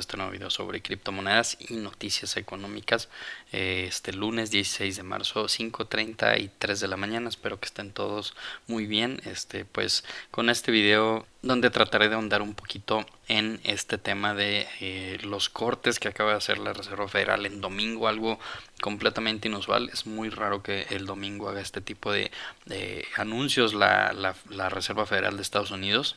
este nuevo video sobre criptomonedas y noticias económicas. Eh, este lunes 16 de marzo, 5.30 y 3 de la mañana. Espero que estén todos muy bien. Este, pues con este video donde trataré de ahondar un poquito en este tema de eh, los cortes que acaba de hacer la Reserva Federal en domingo, algo completamente inusual. Es muy raro que el domingo haga este tipo de, anuncios la Reserva Federal de Estados Unidos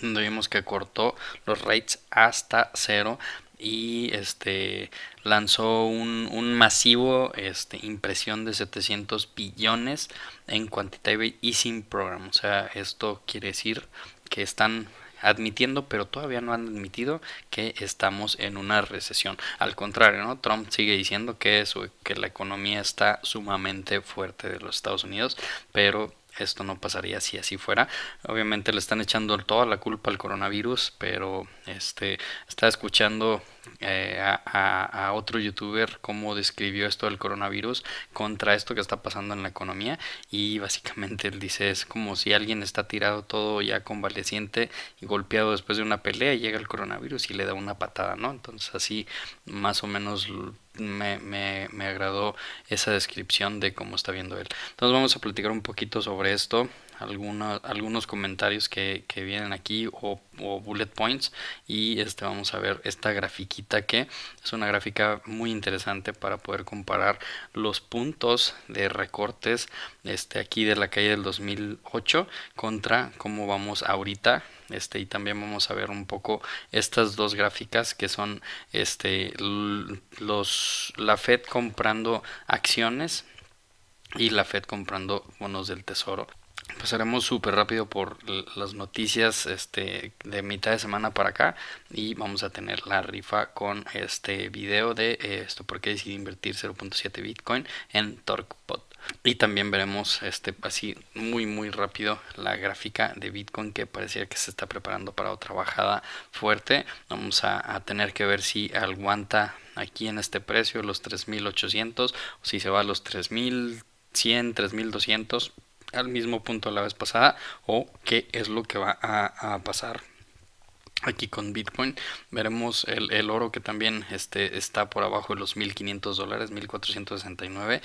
donde vimos que cortó los rates hasta cero y este lanzó un, masivo este, impresión de 700 billones en Quantitative Easing Program. O sea, esto quiere decir que están admitiendo, pero todavía no han admitido que estamos en una recesión. Al contrario, ¿no? Trump sigue diciendo que, eso, que la economía está sumamente fuerte de los Estados Unidos, pero esto no pasaría si así fuera. Obviamente le están echando toda la culpa al coronavirus, pero este está escuchando eh, a, otro youtuber cómo describió esto del coronavirus contra esto que está pasando en la economía y básicamente él dice es como si alguien está tirado todo ya convaleciente y golpeado después de una pelea y llega el coronavirus y le da una patada, ¿no? Entonces así más o menos me, me, me agradó esa descripción de cómo está viendo él. Entonces vamos a platicar un poquito sobre esto, algunos algunos comentarios que, vienen aquí o, bullet points y este vamos a ver esta grafiquita que es una gráfica muy interesante para poder comparar los puntos de recortes este, aquí de la calle del 2008 contra cómo vamos ahorita este, y también vamos a ver un poco estas dos gráficas que son este, los, la Fed comprando acciones y la Fed comprando bonos del tesoro pasaremos pues súper rápido por las noticias este, de mitad de semana para acá y vamos a tener la rifa con este video de eh, esto esto porque decidí invertir 0.7 bitcoin en TorquePod y también veremos este así muy muy rápido la gráfica de Bitcoin que parecía que se está preparando para otra bajada fuerte. Vamos a, a tener que ver si aguanta aquí en este precio los 3800 o si se va a los 3100, 3200 al mismo punto la vez pasada o qué es lo que va a, pasar aquí con Bitcoin. Veremos el, oro que también este, está por abajo de los 1500 dólares, 1469.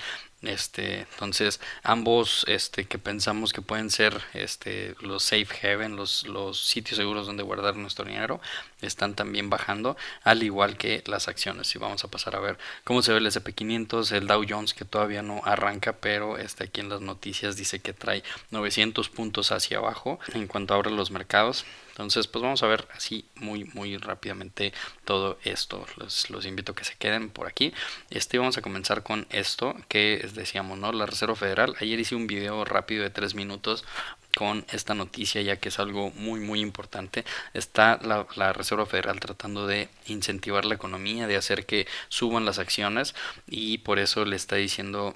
Este, entonces, ambos este, que pensamos que pueden ser este, los safe haven, los, sitios seguros donde guardar nuestro dinero, están también bajando, al igual que las acciones. Y vamos a pasar a ver cómo se ve el SP500, el Dow Jones que todavía no arranca, pero este, aquí en las noticias dice que trae 900 puntos hacia abajo en cuanto abre los mercados. Entonces, pues vamos a ver así muy, muy rápidamente todo esto. Los, invito a que se queden por aquí. Este, vamos a comenzar con esto que decíamos, ¿no? La Reserva Federal. Ayer hice un video rápido de tres minutos con esta noticia ya que es algo muy muy importante está la, Reserva Federal tratando de incentivar la economía de hacer que suban las acciones y por eso le está diciendo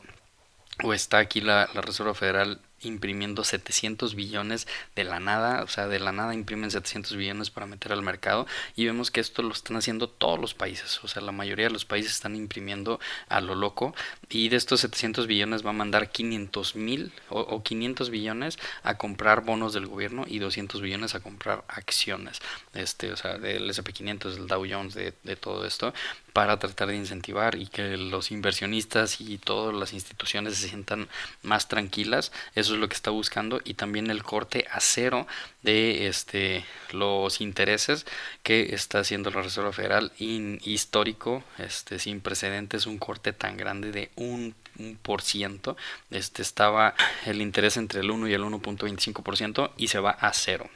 o está aquí la, la Reserva Federal imprimiendo 700 billones de la nada, o sea, de la nada imprimen 700 billones para meter al mercado y vemos que esto lo están haciendo todos los países, o sea, la mayoría de los países están imprimiendo a lo loco y de estos 700 billones va a mandar 500 mil o, 500 billones a comprar bonos del gobierno y 200 billones a comprar acciones, este, o sea, del S&P 500, del Dow Jones, de, de todo esto para tratar de incentivar y que los inversionistas y todas las instituciones se sientan más tranquilas. Eso es lo que está buscando y también el corte a cero de este, los intereses que está haciendo la Reserva Federal histórico, este, sin precedentes, un corte tan grande de un por ciento. Este estaba el interés entre el 1 y el 1.25% y se va a cero.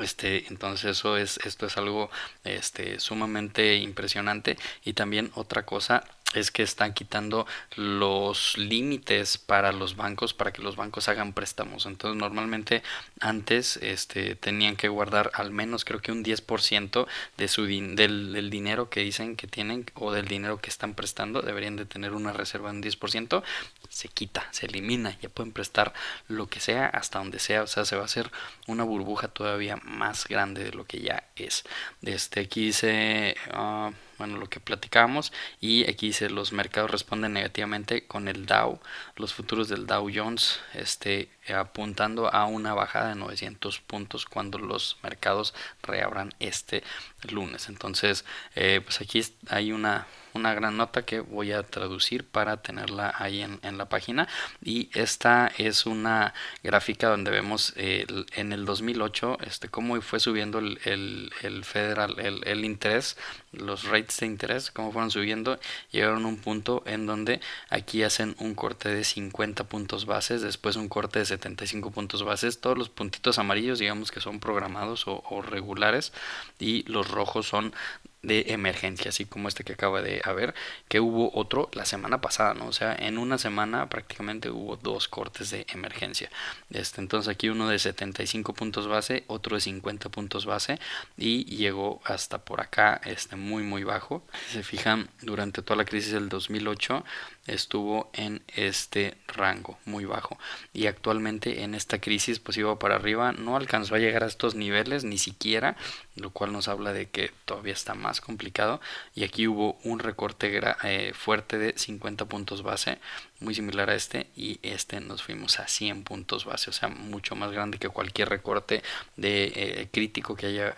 Este, entonces eso es, esto es algo este, sumamente impresionante y también otra cosa es que están quitando los límites para los bancos para que los bancos hagan préstamos entonces normalmente antes este, tenían que guardar al menos creo que un 10% de su del, dinero que dicen que tienen o del dinero que están prestando deberían de tener una reserva de un 10% se quita se elimina ya pueden prestar lo que sea hasta donde sea o sea se va a hacer una burbuja todavía más grande de lo que ya es. Desde este, aquí dice, ah, bueno, lo que platicamos y aquí dice los mercados responden negativamente con el Dow, los futuros del Dow Jones este, apuntando a una bajada de 900 puntos cuando los mercados reabran este lunes. Entonces, eh, pues aquí hay una una gran nota que voy a traducir para tenerla ahí en, la página. Y esta es una gráfica donde vemos en el 2008 este, cómo fue subiendo el, el, el federal, el, el interés los rates de interés, como fueron subiendo, llegaron a un punto en donde aquí hacen un corte de 50 puntos bases, después un corte de 75 puntos bases, todos los puntitos amarillos digamos que son programados o, regulares y los rojos son de emergencia, así como este que acaba de haber, que hubo otro la semana pasada, ¿no? O sea, en una semana prácticamente hubo dos cortes de emergencia. Este, entonces aquí uno de 75 puntos base, otro de 50 puntos base y llegó hasta por acá, este, muy, muy bajo. Si se fijan, durante toda la crisis del 2008 estuvo en este rango muy bajo y actualmente en esta crisis pues iba para arriba no alcanzó a llegar a estos niveles ni siquiera lo cual nos habla de que todavía está más complicado y aquí hubo un recorte eh, fuerte de 50 puntos base muy similar a este y este nos fuimos a 100 puntos base o sea mucho más grande que cualquier recorte de eh, crítico que haya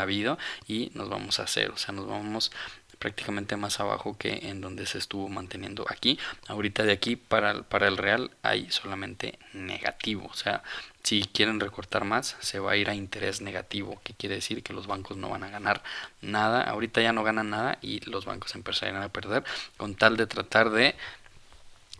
habido y nos vamos a hacer, o sea nos vamos prácticamente más abajo que en donde se estuvo manteniendo aquí. Ahorita de aquí para, para el real hay solamente negativo, o sea, si quieren recortar más, se va a ir a interés negativo, que quiere decir que los bancos no van a ganar nada. Ahorita ya no ganan nada y los bancos empezarán a perder con tal de tratar de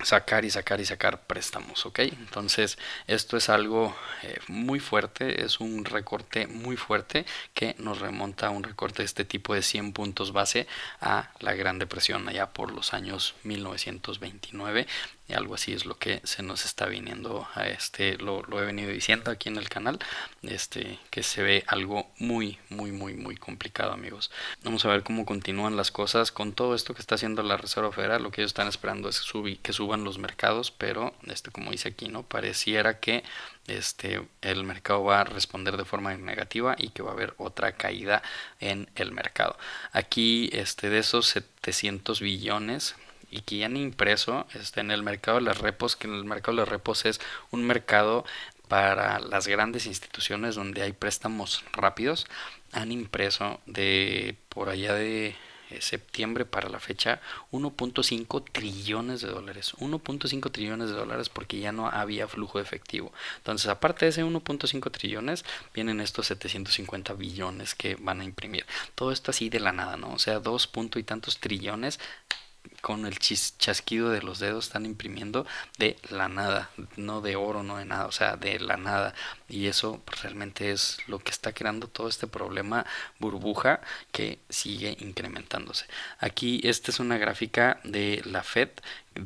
sacar y sacar y sacar préstamos, ¿ok? Entonces, esto es algo eh, muy fuerte, es un recorte muy fuerte que nos remonta a un recorte de este tipo de 100 puntos base a la Gran Depresión allá por los años 1929 y algo así es lo que se nos está viniendo a este lo, he venido diciendo aquí en el canal este que se ve algo muy muy muy muy complicado amigos vamos a ver cómo continúan las cosas con todo esto que está haciendo la reserva federal lo que ellos están esperando es que, que suban los mercados pero este como dice aquí no pareciera que este, el mercado va a responder de forma negativa y que va a haber otra caída en el mercado. Aquí este, de esos 700 billones y que ya han impreso este, en el mercado de las repos, que en el mercado de las repos es un mercado para las grandes instituciones donde hay préstamos rápidos, han impreso de por allá de eh, septiembre para la fecha 1.5 trillones de dólares. 1.5 trillones de dólares porque ya no había flujo efectivo. Entonces, aparte de ese 1.5 trillones, vienen estos 750 billones que van a imprimir. Todo esto así de la nada, ¿no? O sea, dos y tantos trillones con el chasquido de los dedos están imprimiendo de la nada, no de oro, no de nada, o sea, de la nada. Y eso pues, realmente es lo que está creando todo este problema burbuja que sigue incrementándose. Aquí esta es una gráfica de la Fed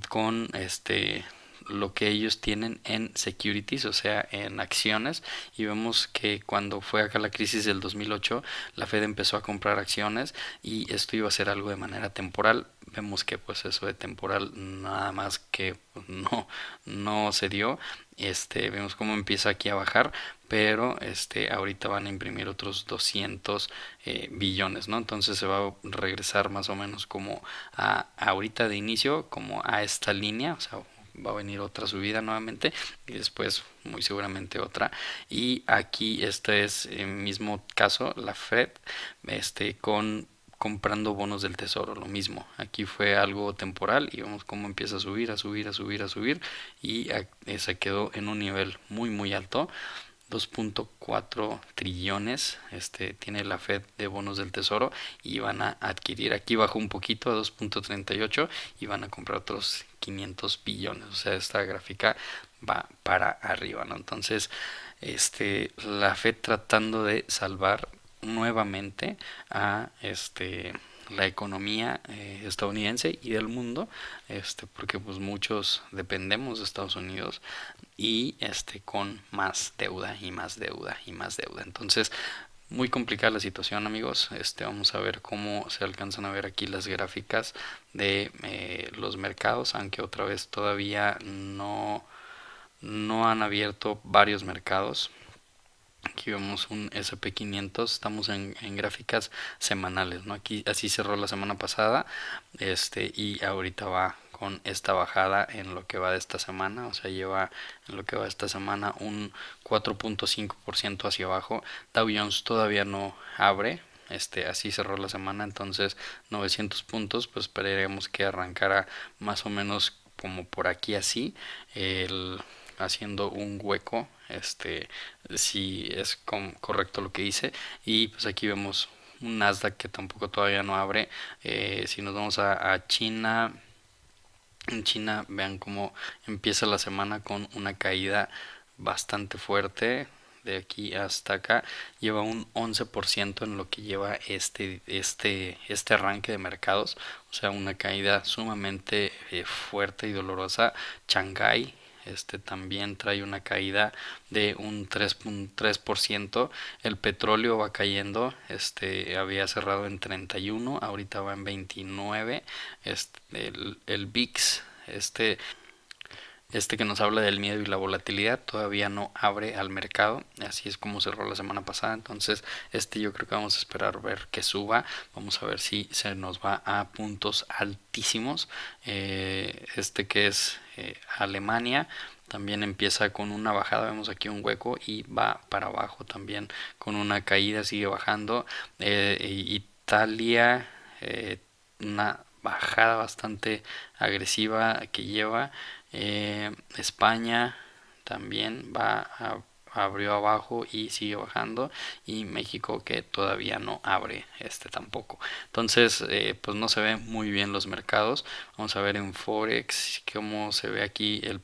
con este lo que ellos tienen en securities, o sea, en acciones. Y vemos que cuando fue acá la crisis del 2008, la Fed empezó a comprar acciones y esto iba a ser algo de manera temporal. Vemos que pues eso de temporal nada más que pues, no, no se dio. Este, vemos cómo empieza aquí a bajar, pero este, ahorita van a imprimir otros 200 eh, billones, ¿no? Entonces se va a regresar más o menos como a, ahorita de inicio, como a esta línea, o sea, va a venir otra subida nuevamente y después muy seguramente otra. Y aquí este es el eh, mismo caso, la Fed, este, con comprando bonos del tesoro, lo mismo. Aquí fue algo temporal y vemos cómo empieza a subir, a subir, a subir, a subir y eh, se quedó en un nivel muy, muy alto. 2.4 trillones este, tiene la Fed de bonos del Tesoro y van a adquirir, aquí bajó un poquito a 2.38 y van a comprar otros 500 billones, o sea, esta gráfica va para arriba, ¿no? Entonces, este, la Fed tratando de salvar nuevamente a este la economía eh, estadounidense y del mundo, este, porque pues muchos dependemos de Estados Unidos y este, con más deuda y más deuda y más deuda. Entonces, muy complicada la situación amigos este vamos a ver cómo se alcanzan a ver aquí las gráficas de eh, los mercados aunque otra vez todavía no no han abierto varios mercados Aquí vemos un SP500, estamos en, gráficas semanales, ¿no? Aquí así cerró la semana pasada, este, y ahorita va con esta bajada en lo que va de esta semana, o sea, lleva en lo que va de esta semana un 4.5% hacia abajo. Dow Jones todavía no abre, este, así cerró la semana, entonces 900 puntos, pues esperaremos que arrancara más o menos como por aquí así el haciendo un hueco este si es correcto lo que hice y pues aquí vemos un Nasdaq que tampoco todavía no abre eh, si nos vamos a, China en China vean cómo empieza la semana con una caída bastante fuerte de aquí hasta acá lleva un 11% en lo que lleva este, este, este arranque de mercados, o sea, una caída sumamente eh, fuerte y dolorosa. Shanghai este también trae una caída de un 3.3%. El petróleo va cayendo, este había cerrado en 31, ahorita va en 29. Este, el, el VIX, este este que nos habla del miedo y la volatilidad todavía no abre al mercado, así es como cerró la semana pasada, entonces este yo creo que vamos a esperar ver que suba, vamos a ver si se nos va a puntos altísimos, eh, este que es eh, Alemania, también empieza con una bajada, vemos aquí un hueco y va para abajo también con una caída, sigue bajando, eh, Italia, una bajada bastante agresiva que lleva eh, España también va a, abrió abajo y sigue bajando y México que todavía no abre este tampoco entonces eh, pues no se ven muy bien los mercados vamos a ver en forex cómo se ve aquí el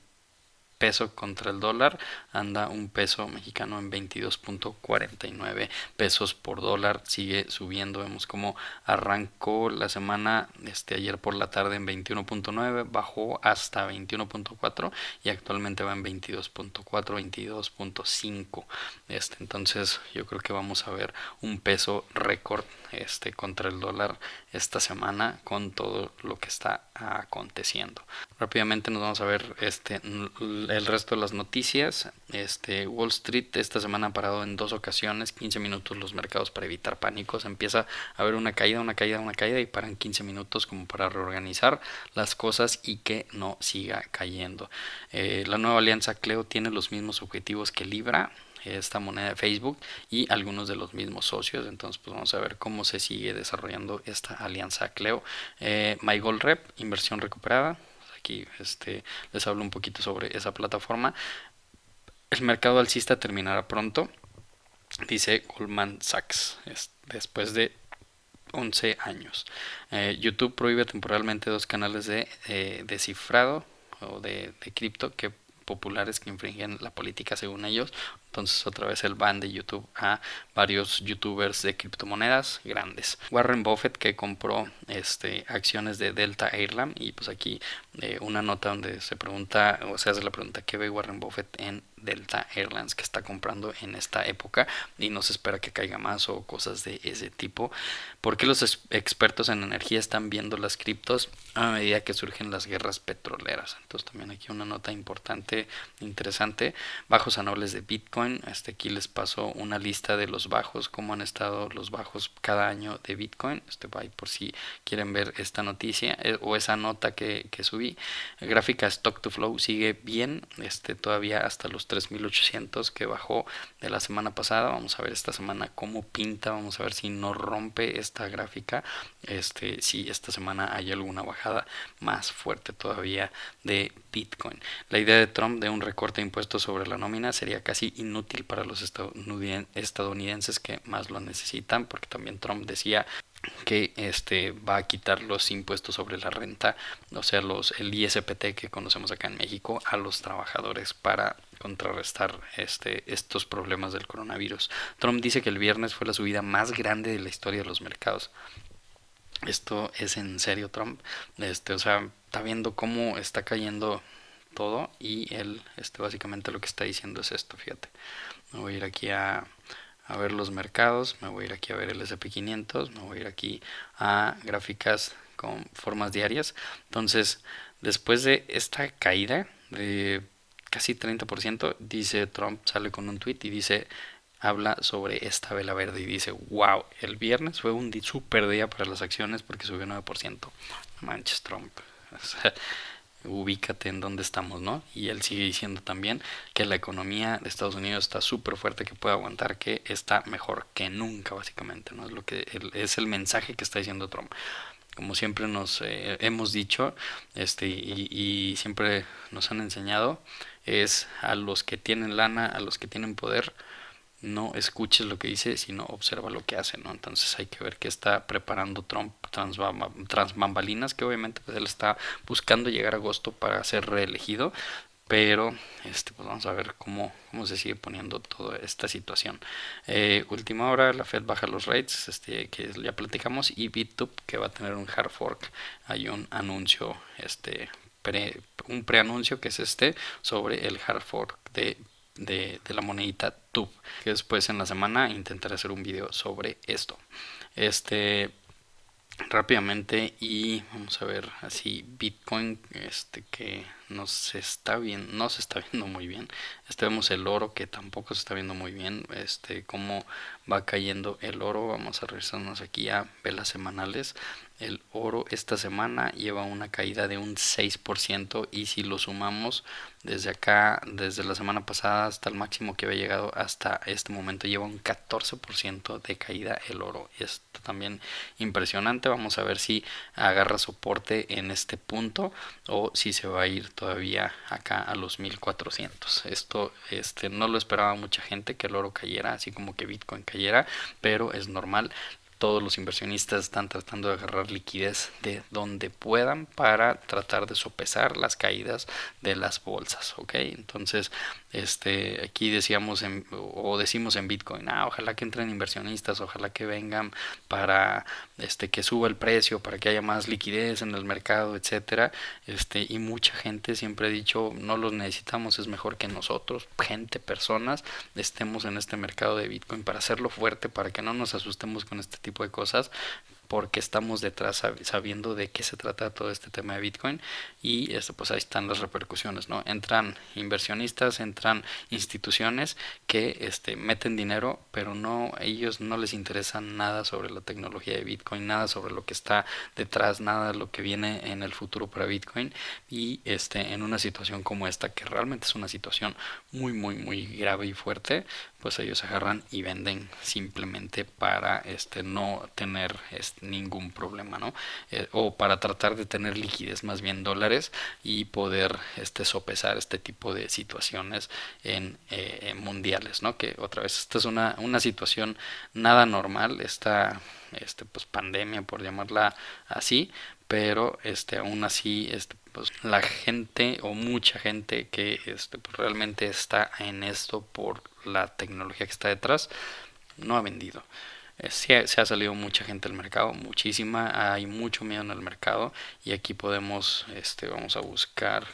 peso contra el dólar, anda un peso mexicano en 22.49 pesos por dólar, sigue subiendo, vemos como arrancó la semana este ayer por la tarde en 21.9, bajó hasta 21.4 y actualmente va en 22.4, 22.5. Este entonces yo creo que vamos a ver un peso récord este, contra el dólar esta semana con todo lo que está aconteciendo. Rápidamente nos vamos a ver este, el resto de las noticias. Este, Wall Street esta semana ha parado en dos ocasiones, 15 minutos los mercados para evitar pánicos. Empieza a haber una caída, una caída, una caída y paran 15 minutos como para reorganizar las cosas y que no siga cayendo. Eh, la nueva alianza Cleo tiene los mismos objetivos que Libra esta moneda de Facebook y algunos de los mismos socios. Entonces, pues vamos a ver cómo se sigue desarrollando esta alianza Cleo. Eh, My Rep, inversión recuperada. Aquí este, les hablo un poquito sobre esa plataforma. El mercado alcista terminará pronto, dice Goldman Sachs, después de 11 años. Eh, YouTube prohíbe temporalmente dos canales de, eh, descifrado cifrado o de, cripto que populares que infringen la política según ellos entonces otra vez el ban de YouTube a varios youtubers de criptomonedas grandes. Warren Buffett que compró este, acciones de Delta Airline y pues aquí eh, una nota donde se pregunta o se hace la pregunta ¿qué ve Warren Buffett en Delta Airlines que está comprando en esta época y no se espera que caiga más o cosas de ese tipo. ¿Por qué los expertos en energía están viendo las criptos a medida que surgen las guerras petroleras? Entonces también aquí una nota importante, interesante, bajos anuales de Bitcoin aquí les paso una lista de los bajos, cómo han estado los bajos cada año de Bitcoin. Este va por si quieren ver esta noticia eh, o esa nota que, subí. gráfica Stock to Flow sigue bien, este, todavía hasta los 3800 que bajó de la semana pasada. Vamos a ver esta semana cómo pinta, vamos a ver si no rompe esta gráfica. Este, si esta semana hay alguna bajada más fuerte todavía de Bitcoin. La idea de Trump de un recorte de impuestos sobre la nómina sería casi inútil para los estadounidenses que más lo necesitan, porque también Trump decía que este va a quitar los impuestos sobre la renta, o sea, los el ISPT que conocemos acá en México a los trabajadores para contrarrestar este, estos problemas del coronavirus. Trump dice que el viernes fue la subida más grande de la historia de los mercados. Esto es en serio, Trump. Este, o sea, está viendo cómo está cayendo todo y él este, básicamente lo que está diciendo es esto, fíjate. Me voy a ir aquí a, a ver los mercados, me voy a ir aquí a ver el SP500, me voy a ir aquí a gráficas con formas diarias. Entonces, después de esta caída de casi 30%, dice Trump, sale con un tweet y dice, habla sobre esta vela verde y dice, wow, el viernes fue un super día para las acciones porque subió 9%. No manches, Trump. ubícate en dónde estamos, ¿no? Y él sigue diciendo también que la economía de Estados Unidos está súper fuerte, que puede aguantar, que está mejor que nunca, básicamente, ¿no? Es, lo que, es el mensaje que está diciendo Trump. Como siempre nos eh, hemos dicho este, y, y siempre nos han enseñado, es a los que tienen lana, a los que tienen poder, no escuches lo que dice, sino observa lo que hace, ¿no? Entonces hay que ver qué está preparando Trump trans, que obviamente pues, él está buscando llegar a agosto para ser reelegido, pero este, pues vamos a ver cómo, cómo se sigue poniendo toda esta situación. Eh, última hora, la Fed baja los rates, este, que ya platicamos, y BitTube que va a tener un hard fork, hay un anuncio, este, un preanuncio que es este, sobre el hard fork de de, la monedita Tube. Que después en la semana intentaré hacer un video sobre esto. Este rápidamente y vamos a ver así Bitcoin este que no se está bien no se está viendo muy bien este vemos el oro que tampoco se está viendo muy bien este cómo va cayendo el oro vamos a regresarnos aquí a velas semanales el oro esta semana lleva una caída de un 6% y si lo sumamos desde acá, desde la semana pasada hasta el máximo que había llegado hasta este momento, lleva un 14% de caída el oro. Esto también impresionante. Vamos a ver si agarra soporte en este punto o si se va a ir todavía acá a los 1400. Esto este, no lo esperaba mucha gente que el oro cayera, así como que Bitcoin cayera, pero es normal todos los inversionistas están tratando de agarrar liquidez de donde puedan para tratar de sopesar las caídas de las bolsas, ¿ok? Entonces, este, aquí decíamos en, o decimos en Bitcoin, ah, ojalá que entren inversionistas, ojalá que vengan para, este, que suba el precio para que haya más liquidez en el mercado, etcétera, este, y mucha gente siempre ha dicho no los necesitamos, es mejor que nosotros, gente, personas, estemos en este mercado de Bitcoin para hacerlo fuerte, para que no nos asustemos con este tipo de cosas, porque estamos detrás sabiendo de qué se trata todo este tema de Bitcoin y esto pues ahí están las repercusiones, ¿no? Entran inversionistas, entran instituciones que este, meten dinero, pero no ellos no les interesa nada sobre la tecnología de Bitcoin, nada sobre lo que está detrás, nada de lo que viene en el futuro para Bitcoin y este en una situación como esta que realmente es una situación muy muy muy grave y fuerte, pues ellos agarran y venden simplemente para este no tener ningún problema no eh, o para tratar de tener liquidez más bien dólares y poder este sopesar este tipo de situaciones en eh, mundiales no que otra vez esta es una, situación nada normal esta este pues pandemia por llamarla así pero este aún así este pues, la gente o mucha gente que este, pues, realmente está en esto por la tecnología que está detrás, no ha vendido. Eh, se, ha salido mucha gente al mercado, muchísima, hay mucho miedo en el mercado y aquí podemos, este, vamos a buscar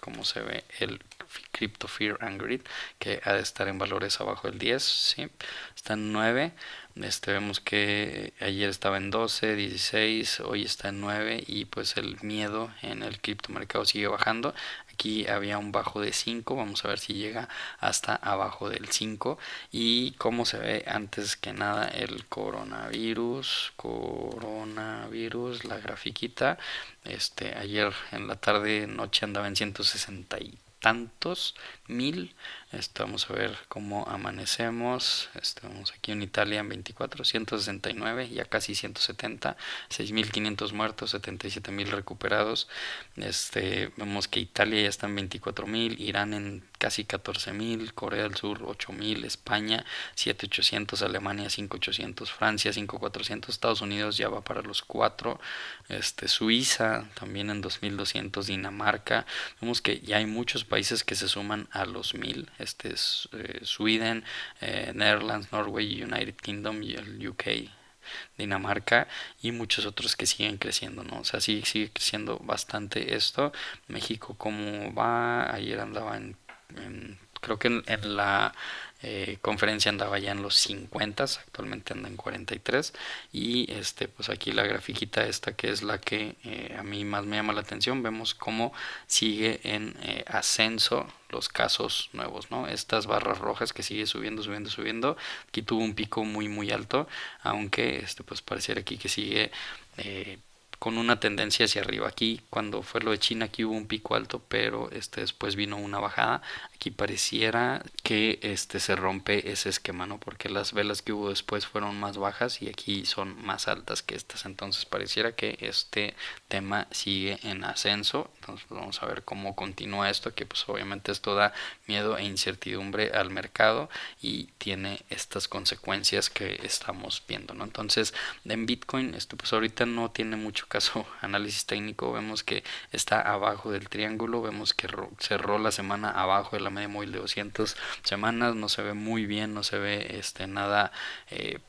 cómo se ve el Crypto Fear and Greed, que ha de estar en valores abajo del 10, ¿sí? está en 9. Este, vemos que ayer estaba en 12, 16, hoy está en 9 y pues el miedo en el criptomercado sigue bajando. Aquí había un bajo de 5, vamos a ver si llega hasta abajo del 5 y cómo se ve antes que nada el coronavirus, coronavirus, la grafiquita. Este, ayer en la tarde, noche andaba en 160 y tantos, 1000. Este, vamos a ver cómo amanecemos. Estamos aquí en Italia en 24, 169, ya casi 170, 6500 muertos, 77000 recuperados. Este, vemos que Italia ya está en 24000, Irán en casi 14000, Corea del Sur 8000, España 7800, Alemania 5800, Francia 5400, Estados Unidos ya va para los 4, este, Suiza también en 2200, Dinamarca. Vemos que ya hay muchos países que se suman a los 1000. Este es eh, Sweden, eh, Netherlands, Norway, United Kingdom y el UK. Dinamarca y muchos otros que siguen creciendo, ¿no? O sea, sigue, sigue creciendo bastante esto. México, ¿cómo va? Ayer andaba en, creo que en la eh, conferencia andaba ya en los 50, actualmente anda en 43 y este pues aquí la grafiquita esta que es la que eh, a mí más me llama la atención, vemos cómo sigue en eh, ascenso los casos nuevos, ¿no? Estas barras rojas que sigue subiendo, subiendo, subiendo, aquí tuvo un pico muy muy alto, aunque este pues pareciera aquí que sigue con una tendencia hacia arriba. Aquí, cuando fue lo de China, aquí hubo un pico alto, pero este, después vino una bajada. Aquí pareciera que este, se rompe ese esquema, ¿no? Porque las velas que hubo después fueron más bajas y aquí son más altas que estas. Entonces pareciera que este tema sigue en ascenso. Entonces vamos a ver cómo continúa esto, que pues obviamente esto da miedo e incertidumbre al mercado y tiene estas consecuencias que estamos viendo, ¿no? Entonces en Bitcoin esto pues ahorita no tiene mucho caso análisis técnico, vemos que está abajo del triángulo, vemos que cerró la semana abajo de la media móvil de 200 semanas, no se ve muy bien, no se ve este, nada... Eh,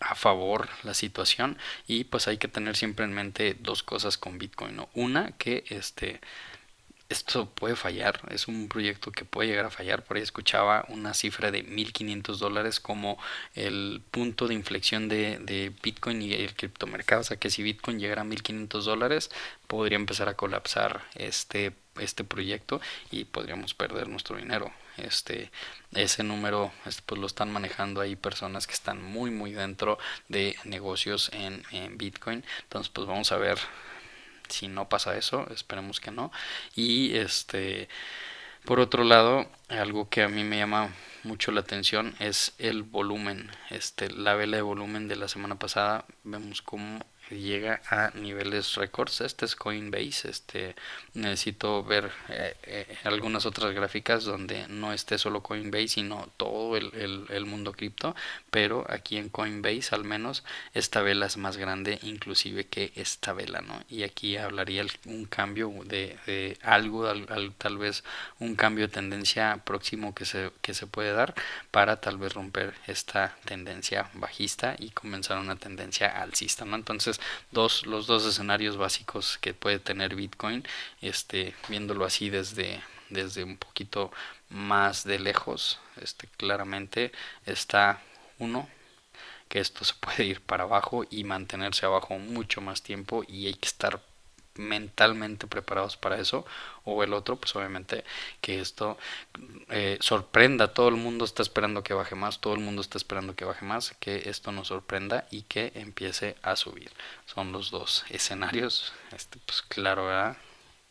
a favor la situación y pues hay que tener siempre en mente dos cosas con Bitcoin, Una que este esto puede fallar, es un proyecto que puede llegar a fallar. Por ahí escuchaba una cifra de 1.500 dólares como el punto de inflexión de, Bitcoin y el criptomercado. O sea que si Bitcoin llegara a 1.500 dólares, podría empezar a colapsar este, este proyecto y podríamos perder nuestro dinero. Este, ese número este, pues lo están manejando ahí personas que están muy muy dentro de negocios en, en Bitcoin entonces pues vamos a ver si no pasa eso, esperemos que no. Y este, por otro lado, algo que a mí me llama mucho la atención es el volumen. Este, la vela de volumen de la semana pasada, vemos cómo llega a niveles récords. Este es Coinbase. Este necesito ver eh, eh, algunas otras gráficas donde no esté solo Coinbase, sino todo el, mundo cripto. Pero aquí en Coinbase, al menos, esta vela es más grande, inclusive que esta vela, ¿no? Y aquí hablaría un cambio de, de algo, tal vez un cambio de tendencia próximo que se, que se puede dar para tal vez romper esta tendencia bajista y comenzar una tendencia alcista, ¿no? Entonces dos, los dos escenarios básicos que puede tener Bitcoin, este, viéndolo así desde, desde un poquito más de lejos, este, claramente está uno que esto se puede ir para abajo y mantenerse abajo mucho más tiempo y hay que estar mentalmente preparados para eso, o el otro, pues obviamente que esto eh, sorprenda, todo el mundo está esperando que baje más, todo el mundo está esperando que baje más, que esto nos sorprenda y que empiece a subir. Son los dos escenarios, este, pues claro,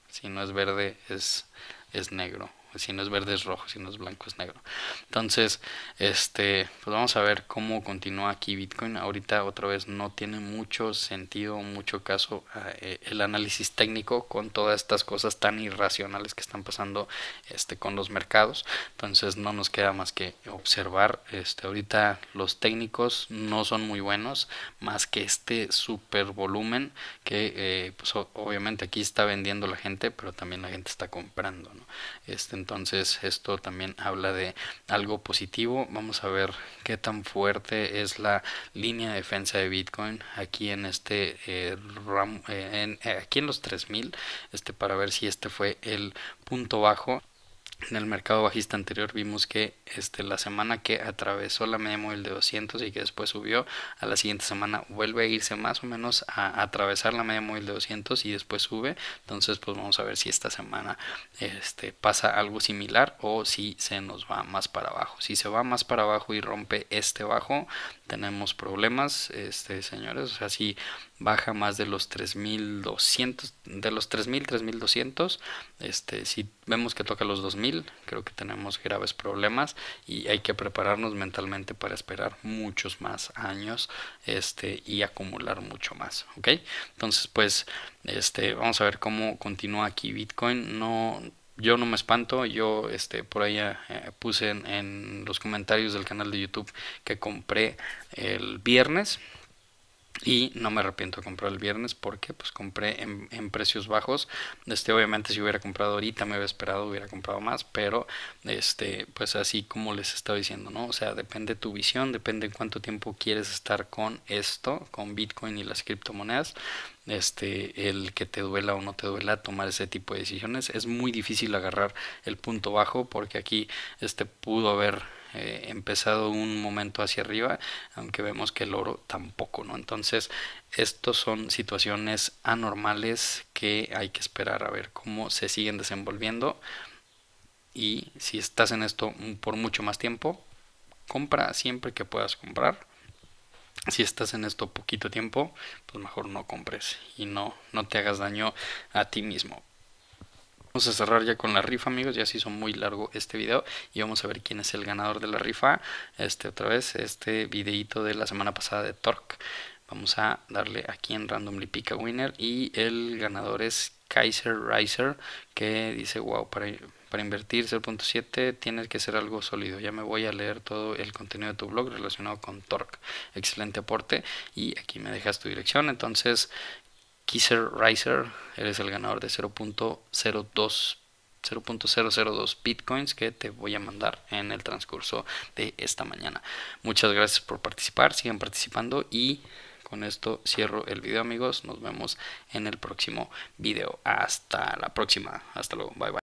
si no es verde es, es negro si no es verde es rojo, si no es blanco es negro. Entonces, este, pues vamos a ver cómo continúa aquí Bitcoin. Ahorita otra vez no tiene mucho sentido, mucho caso eh, el análisis técnico con todas estas cosas tan irracionales que están pasando este, con los mercados. Entonces no nos queda más que observar. Este, ahorita los técnicos no son muy buenos, más que este super volumen que eh, pues, obviamente aquí está vendiendo la gente, pero también la gente está comprando. ¿no? Este, entonces esto también habla de algo positivo. Vamos a ver qué tan fuerte es la línea de defensa de Bitcoin aquí en este eh, eh, eh, aquí en los 3000 este para ver si este fue el punto bajo en el mercado bajista anterior vimos que este, la semana que atravesó la media móvil de 200 y que después subió, a la siguiente semana vuelve a irse más o menos a, atravesar la media móvil de 200 y después sube. Entonces, pues vamos a ver si esta semana este, pasa algo similar o si se nos va más para abajo. Si se va más para abajo y rompe este bajo, tenemos problemas, este, señores. O sea, si baja más de los 3200, de los 3000, 3200, este, si vemos que toca los 2000, creo que tenemos graves problemas y hay que prepararnos mentalmente para esperar muchos más años, este, y acumular mucho más, ¿ok? Entonces, pues, este, vamos a ver cómo continúa aquí Bitcoin. No yo no me espanto, yo este, por ahí eh, puse en los comentarios del canal de YouTube que compré el viernes, y no me arrepiento de comprar el viernes porque pues compré en, precios bajos. Este, obviamente si hubiera comprado ahorita me hubiera esperado, hubiera comprado más, pero este, pues así como les estaba diciendo, ¿no? O sea, depende tu visión, depende cuánto tiempo quieres estar con esto, con Bitcoin y las criptomonedas. Este, el que te duela o no te duela tomar ese tipo de decisiones. Es muy difícil agarrar el punto bajo porque aquí este pudo haber eh, empezado un momento hacia arriba, aunque vemos que el oro tampoco, ¿no? Entonces, estos son situaciones anormales que hay que esperar a ver cómo se siguen desenvolviendo. Y si estás en esto por mucho más tiempo, compra siempre que puedas comprar. Si estás en esto poquito tiempo, pues mejor no compres y no, no te hagas daño a ti mismo a cerrar ya con la rifa, amigos. Ya se hizo muy largo este video y vamos a ver quién es el ganador de la rifa. Este otra vez, este videito de la semana pasada de Torque. Vamos a darle aquí en Randomly Pick a Winner y el ganador es Kaiser Riser que dice, wow, para, para invertir 0.7 tienes que ser algo sólido. Ya me voy a leer todo el contenido de tu blog relacionado con Torque. Excelente aporte. Y aquí me dejas tu dirección. Entonces, Kisser Riser, eres el ganador de 0.02 0.002 bitcoins que te voy a mandar en el transcurso de esta mañana. Muchas gracias por participar, sigan participando y con esto cierro el video amigos, nos vemos en el próximo video. Hasta la próxima, hasta luego, bye bye.